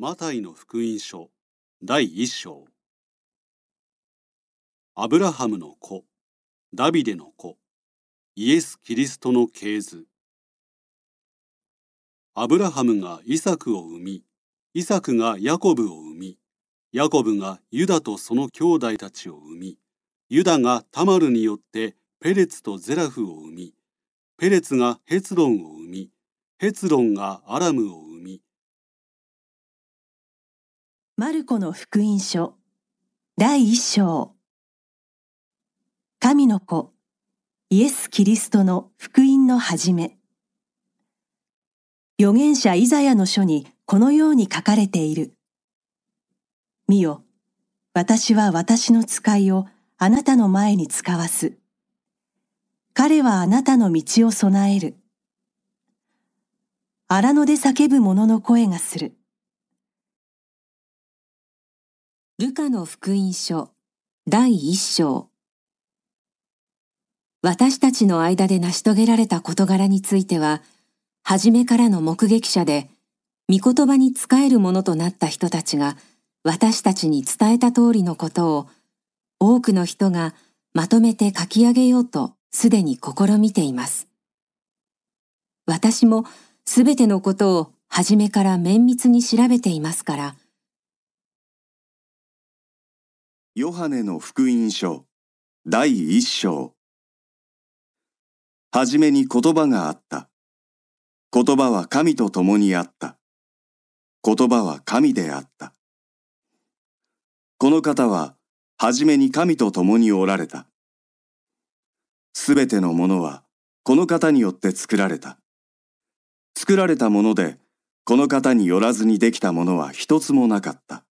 マタイの福音書第一章アブラハムの子ダビデの子イエス・キリストの系図アブラハムがイサクを生みイサクがヤコブを生みヤコブがユダとその兄弟たちを生みユダがタマルによってペレツとゼラフを生みペレツがヘツロンを生みヘツロンがアラムを生みマルコの福音書第一章神の子イエス・キリストの福音の始め預言者イザヤの書にこのように書かれている見よ私は私の使いをあなたの前に使わす彼はあなたの道を備える荒野で叫ぶ者の声がするルカの福音書第一章私たちの間で成し遂げられた事柄については、初めからの目撃者で、御言葉に仕えるものとなった人たちが、私たちに伝えた通りのことを、多くの人がまとめて書き上げようとすでに試みています。私もすべてのことを初めから綿密に調べていますから、ヨハネの福音書第一章はじめに言葉があった。言葉は神と共にあった。言葉は神であった。この方ははじめに神と共におられた。すべてのものはこの方によって作られた。作られたものでこの方によらずにできたものは一つもなかった。